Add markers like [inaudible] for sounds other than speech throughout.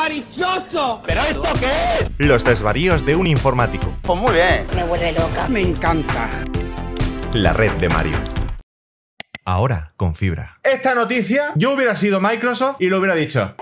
marichocho! ¿Pero esto qué es? Los desvaríos de un informático. Pues muy bien. Me vuelve loca. Me encanta. La red de Mario. Ahora con fibra. Esta noticia yo hubiera sido Microsoft y lo hubiera dicho.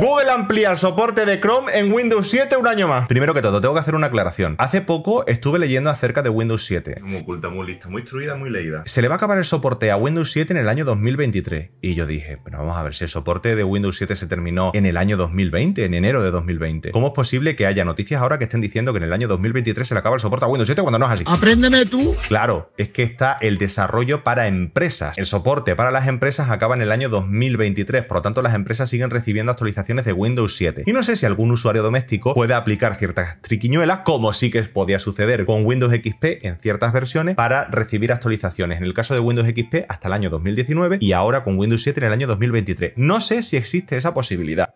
Google amplía el soporte de Chrome en Windows 7 un año más. Primero que todo, tengo que hacer una aclaración. Hace poco estuve leyendo acerca de Windows 7. Muy oculta, muy lista, muy instruida, muy leída. Se le va a acabar el soporte a Windows 7 en el año 2023. Y yo dije, pero vamos a ver si el soporte de Windows 7 se terminó en el año 2020, en enero de 2020. ¿Cómo es posible que haya noticias ahora que estén diciendo que en el año 2023 se le acaba el soporte a Windows 7 cuando no es así? Apréndeme tú. Claro, es que está el desarrollo para empresas. El soporte para las empresas acaba en el año 2023, por lo tanto las empresas siguen recibiendo actualizaciones de Windows 7. Y no sé si algún usuario doméstico puede aplicar ciertas triquiñuelas, como sí que podía suceder con Windows XP en ciertas versiones, para recibir actualizaciones. En el caso de Windows XP hasta el año 2019 y ahora con Windows 7 en el año 2023. No sé si existe esa posibilidad.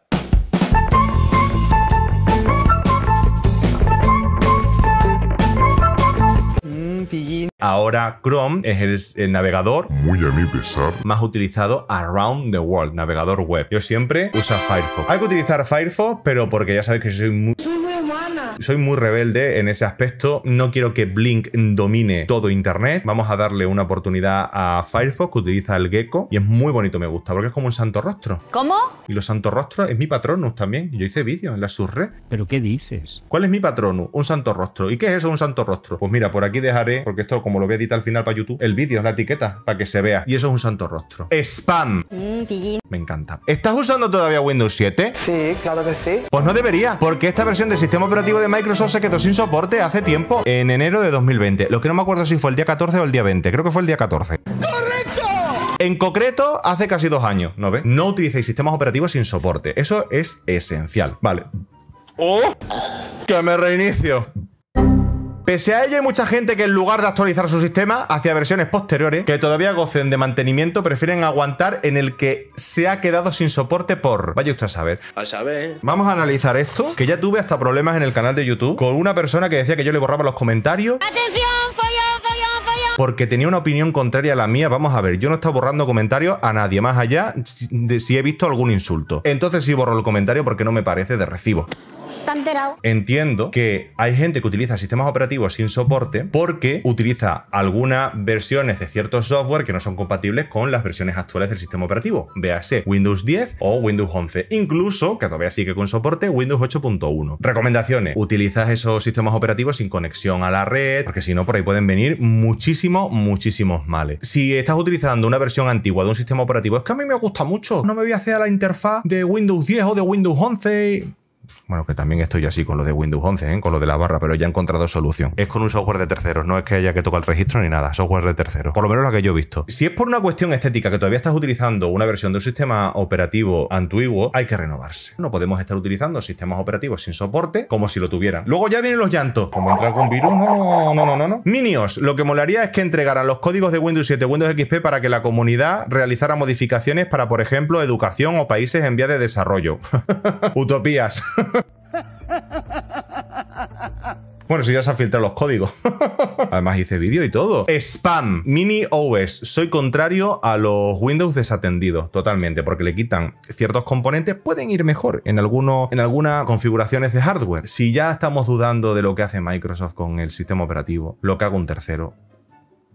Ahora Chrome es el, navegador, muy a mi pesar, más utilizado around the world, navegador web. Yo siempre uso Firefox. Hay que utilizar Firefox, pero porque ya sabéis que soy muy... Soy muy rebelde en ese aspecto. No quiero que Blink domine todo Internet. Vamos a darle una oportunidad a Firefox, que utiliza el Gecko. Y es muy bonito, me gusta, porque es como un santo rostro. ¿Cómo? Y los santos rostros es mi patronus también. Yo hice vídeo en la subred. ¿Pero qué dices? ¿Cuál es mi patronus? Un santo rostro. ¿Y qué es eso, un santo rostro? Pues mira, por aquí dejaré, porque esto, como lo voy a editar al final para YouTube, el vídeo es la etiqueta, para que se vea. Y eso es un santo rostro. ¡Spam! Mm, me encanta. ¿Estás usando todavía Windows 7? Sí, claro que sí. Pues no debería, porque esta versión del sistema operativo de Microsoft se quedó sin soporte hace tiempo, en enero de 2020. Lo que no me acuerdo si fue el día 14 o el día 20. Creo que fue el día 14. ¡Correcto! En concreto, hace casi dos años, ¿no ve. No utilicéis sistemas operativos sin soporte. Eso es esencial. Vale. ¡Oh! ¡Que me reinicio! Pese a ello, hay mucha gente que en lugar de actualizar su sistema hacia versiones posteriores, que todavía gocen de mantenimiento, prefieren aguantar en el que se ha quedado sin soporte por... Vaya usted a saber. Vamos a analizar esto, que ya tuve hasta problemas en el canal de YouTube con una persona que decía que yo le borraba los comentarios. ¡Atención! porque tenía una opinión contraria a la mía. Vamos a ver, yo no estaba borrando comentarios a nadie, más allá de si he visto algún insulto. Entonces sí borro el comentario porque no me parece de recibo. Entiendo que hay gente que utiliza sistemas operativos sin soporte porque utiliza algunas versiones de ciertos software que no son compatibles con las versiones actuales del sistema operativo, véase Windows 10 o Windows 11, incluso, que todavía sigue con soporte, Windows 8.1. Recomendaciones, utilizas esos sistemas operativos sin conexión a la red, porque si no, por ahí pueden venir muchísimos, muchísimos males. Si estás utilizando una versión antigua de un sistema operativo, es que a mí me gusta mucho, no me voy a hacer a la interfaz de Windows 10 o de Windows 11, bueno, que también estoy así con lo de Windows 11, ¿eh? con lo de la barra, pero ya he encontrado solución. Es con un software de terceros, no es que haya que tocar el registro ni nada, software de terceros. Por lo menos la que yo he visto. Si es por una cuestión estética que todavía estás utilizando una versión de un sistema operativo antiguo, hay que renovarse. No podemos estar utilizando sistemas operativos sin soporte como si lo tuvieran. Luego ya vienen los llantos. Como entrar con virus, no, no, no, no, no. Minios, lo que molaría es que entregaran los códigos de Windows 7, Windows XP para que la comunidad realizara modificaciones para, por ejemplo, educación o países en vía de desarrollo. [laughs] Utopías. [laughs] Bueno, si ya se han filtrado los códigos. [laughs] Además hice vídeo y todo. Spam, mini OS. Soy contrario a los Windows desatendidos, totalmente, porque le quitan ciertos componentes, pueden ir mejor en, en algunas configuraciones de hardware. Si ya estamos dudando de lo que hace Microsoft con el sistema operativo, lo que haga un tercero,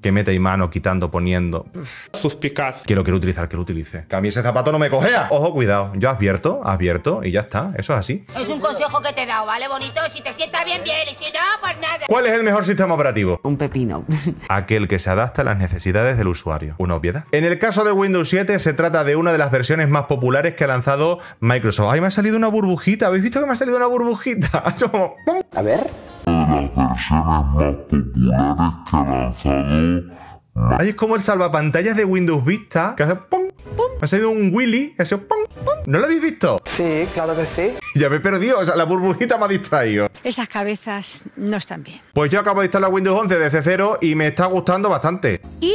que mete y mano, quitando, poniendo. Suspicaz. Que lo quiero utilizar, que lo utilice. Que a mí ese zapato no me cogea. Ojo, cuidado. Yo advierto, abierto y ya está. Eso es así. Es un consejo que te he dado, ¿vale? Bonito. Si te sientas bien, bien. Y si no, pues nada. ¿Cuál es el mejor sistema operativo? Un pepino. [laughs] Aquel que se adapta a las necesidades del usuario. Una obviedad. En el caso de Windows 7, se trata de una de las versiones más populares que ha lanzado Microsoft. ¡Ay, me ha salido una burbujita! ¿Habéis visto que me ha salido una burbujita? [laughs] a ver de Ahí es como el salvapantallas de Windows Vista, que hace ¡pum! ¡pum! Ha salido un Willy y ha sido ¡pum! ¡pum! ¿No lo habéis visto? Sí, claro que sí. Ya me he perdido, o sea, la burbujita me ha distraído. Esas cabezas no están bien. Pues yo acabo de instalar Windows 11 desde cero y me está gustando bastante. ¿Y?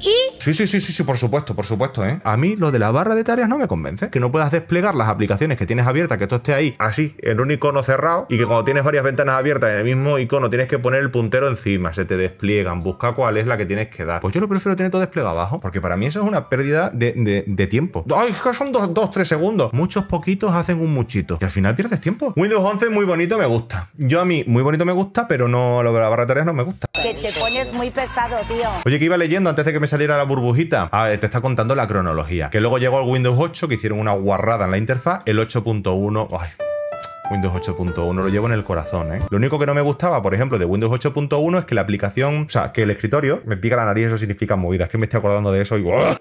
Sí, sí, sí, sí, sí, por supuesto, por supuesto, ¿eh? A mí lo de la barra de tareas no me convence. Que no puedas desplegar las aplicaciones que tienes abiertas, que todo esté ahí así, en un icono cerrado, y que cuando tienes varias ventanas abiertas en el mismo icono tienes que poner el puntero encima, se te despliegan, busca cuál es la que tienes que dar. Pues yo lo prefiero tener todo desplegado abajo, porque para mí eso es una pérdida de, tiempo. ¡Ay, son dos, dos, tres segundos! Muchos poquitos hacen un muchito, y al final pierdes tiempo. Windows 11 muy bonito, me gusta. Yo a mí muy bonito me gusta, pero no lo de la barra de tareas no me gusta que te pones muy pesado, tío. Oye, que iba leyendo antes de que me saliera la burbujita. Ah, te está contando la cronología. Que luego llegó el Windows 8, que hicieron una guarrada en la interfaz. El 8.1. Ay, Windows 8.1 lo llevo en el corazón, ¿eh? Lo único que no me gustaba, por ejemplo, de Windows 8.1 es que la aplicación, o sea, que el escritorio me pica la nariz, eso significa movidas. Es que me estoy acordando de eso y. Ah.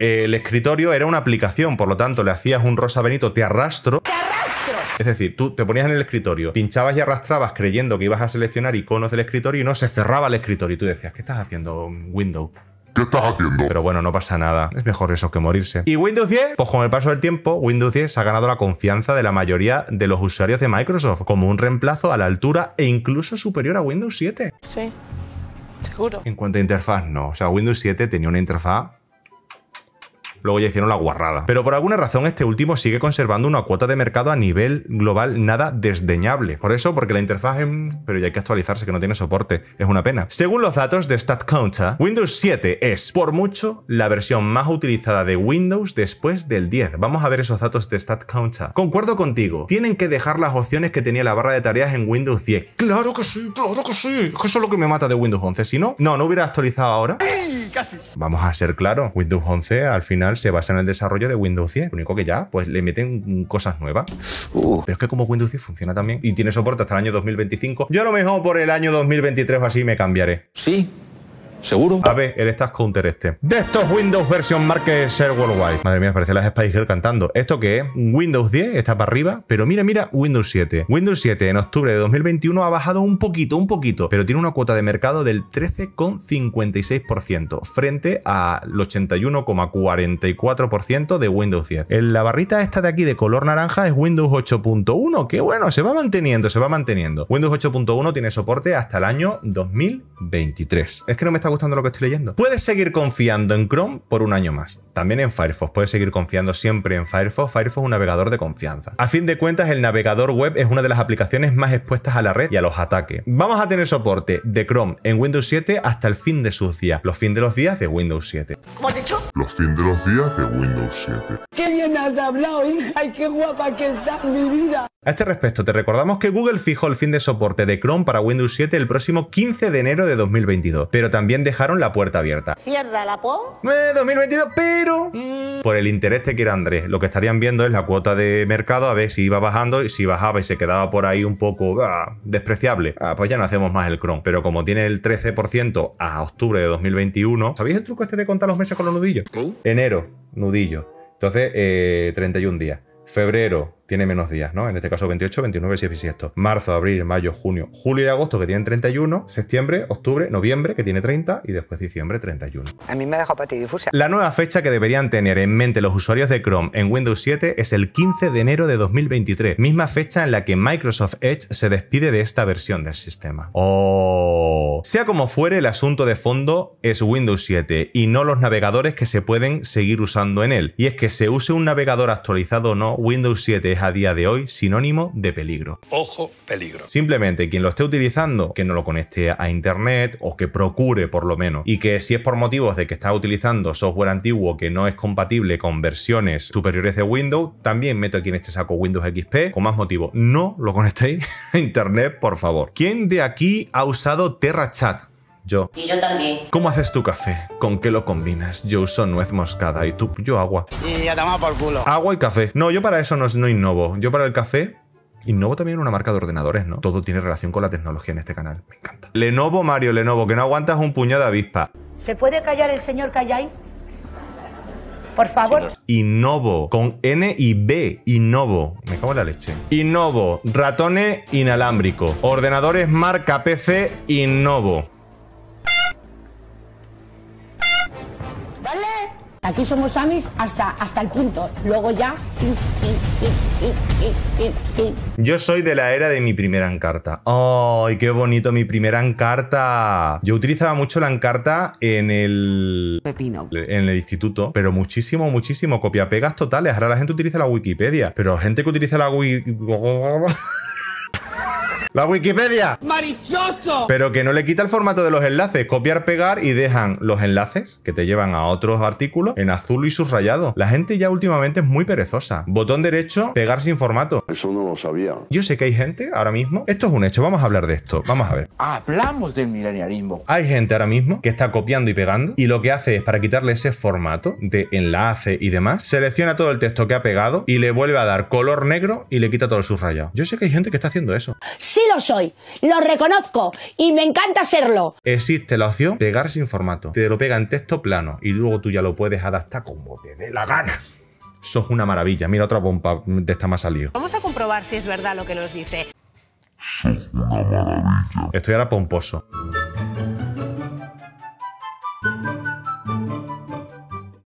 El escritorio era una aplicación, por lo tanto, le hacías un rosa benito, te arrastro. Es decir, tú te ponías en el escritorio, pinchabas y arrastrabas creyendo que ibas a seleccionar iconos del escritorio y no se cerraba el escritorio. Y tú decías, ¿qué estás haciendo, Windows? ¿Qué estás haciendo? Pero bueno, no pasa nada. Es mejor eso que morirse. ¿Y Windows 10? Pues con el paso del tiempo, Windows 10 ha ganado la confianza de la mayoría de los usuarios de Microsoft como un reemplazo a la altura e incluso superior a Windows 7. Sí. Seguro. En cuanto a interfaz, no. O sea, Windows 7 tenía una interfaz luego ya hicieron la guarrada. Pero por alguna razón este último sigue conservando una cuota de mercado a nivel global nada desdeñable. Por eso, porque la interfaz Pero ya hay que actualizarse que no tiene soporte, es una pena. Según los datos de StatCounter, Windows 7 es, por mucho, la versión más utilizada de Windows después del 10. Vamos a ver esos datos de StatCounter. Concuerdo contigo, tienen que dejar las opciones que tenía la barra de tareas en Windows 10. Claro que sí, claro que sí. Es que eso es lo que me mata de Windows 11. Si no, no, no hubiera actualizado ahora. Casi. Vamos a ser claros, Windows 11 al final se basa en el desarrollo de Windows 10. Lo único que ya, pues le meten cosas nuevas. pero es que como Windows 10 funciona también y tiene soporte hasta el año 2025, yo a lo mejor por el año 2023 o así me cambiaré. Sí, ¿Seguro? A ver, el Stash Counter este. De estos Windows versión market Ser Worldwide. Madre mía, parece la Spice Girl cantando. ¿Esto qué es? Windows 10 está para arriba, pero mira, mira, Windows 7. Windows 7 en octubre de 2021 ha bajado un poquito, un poquito, pero tiene una cuota de mercado del 13,56% frente al 81,44% de Windows 10. En la barrita esta de aquí de color naranja es Windows 8.1, que bueno, se va manteniendo, se va manteniendo. Windows 8.1 tiene soporte hasta el año 2023. Es que no me está gustando lo que estoy leyendo. Puedes seguir confiando en Chrome por un año más. También en Firefox. Puedes seguir confiando siempre en Firefox. Firefox es un navegador de confianza. A fin de cuentas, el navegador web es una de las aplicaciones más expuestas a la red y a los ataques. Vamos a tener soporte de Chrome en Windows 7 hasta el fin de sus días. Los fin de los días de Windows 7. Como has dicho? Los fin de los días de Windows 7. ¡Qué bien has hablado, hija! qué guapa que estás, mi vida! A este respecto, te recordamos que Google fijó el fin de soporte de Chrome para Windows 7 el próximo 15 de enero de 2022, pero también dejaron la puerta abierta. ¿Cierra la po? 2022, eh, pero... Por el interés que quiera Andrés, lo que estarían viendo es la cuota de mercado a ver si iba bajando y si bajaba y se quedaba por ahí un poco ah, despreciable, ah, pues ya no hacemos más el Chrome. Pero como tiene el 13% a octubre de 2021, ¿sabéis el truco este de contar los meses con los nudillos? Enero, nudillo. Entonces, eh, 31 días. Febrero, tiene menos días, ¿no? En este caso 28, 29 si y 7. Marzo, abril, mayo, junio, julio y agosto que tienen 31, septiembre, octubre, noviembre que tiene 30 y después diciembre 31. A mí me ha dejado patidifusa. La nueva fecha que deberían tener en mente los usuarios de Chrome en Windows 7 es el 15 de enero de 2023, misma fecha en la que Microsoft Edge se despide de esta versión del sistema. O... Oh. Sea como fuere, el asunto de fondo es Windows 7 y no los navegadores que se pueden seguir usando en él. Y es que se use un navegador actualizado o no, Windows 7 es a día de hoy sinónimo de peligro. Ojo, peligro. Simplemente quien lo esté utilizando, que no lo conecte a internet o que procure por lo menos. Y que si es por motivos de que está utilizando software antiguo que no es compatible con versiones superiores de Windows, también meto aquí en este saco Windows XP con más motivo. No lo conectéis [laughs] a internet, por favor. ¿Quién de aquí ha usado TerraChat? Yo. Y yo también. ¿Cómo haces tu café? ¿Con qué lo combinas? Yo uso nuez moscada y tú, yo agua. Y ya te por culo. Agua y café. No, yo para eso no, innovo. Yo para el café Innovo también una marca de ordenadores, ¿no? Todo tiene relación con la tecnología en este canal. Me encanta. Lenovo, Mario, Lenovo, que no aguantas un puñado de avispa. ¿Se puede callar el señor Callay? Por favor. Innovo, con N y B. Innovo. Me cago en la leche. Innovo, ratones inalámbrico. Ordenadores marca PC Innovo. Aquí somos amis hasta, hasta el punto. Luego ya... Yo soy de la era de mi primera encarta. ¡Ay, qué bonito mi primera encarta! Yo utilizaba mucho la encarta en el... Pepino. En el instituto, pero muchísimo, muchísimo. Copiapegas totales. Ahora la gente utiliza la Wikipedia, pero gente que utiliza la Wikipedia... [laughs] ¡La Wikipedia! ¡Marichoso! Pero que no le quita el formato de los enlaces. Copiar, pegar y dejan los enlaces que te llevan a otros artículos en azul y subrayado. La gente ya últimamente es muy perezosa. Botón derecho, pegar sin formato. Eso no lo sabía. Yo sé que hay gente ahora mismo. Esto es un hecho. Vamos a hablar de esto. Vamos a ver. Hablamos del milenialismo. Hay gente ahora mismo que está copiando y pegando. Y lo que hace es para quitarle ese formato de enlace y demás. Selecciona todo el texto que ha pegado y le vuelve a dar color negro y le quita todo el subrayado. Yo sé que hay gente que está haciendo eso. ¡Sí lo soy, lo reconozco y me encanta serlo. Existe la opción pegar sin formato. Te lo pega en texto plano y luego tú ya lo puedes adaptar como te dé la gana. Sos una maravilla. Mira otra bomba de esta más salido. Vamos a comprobar si es verdad lo que nos dice. Estoy ahora pomposo.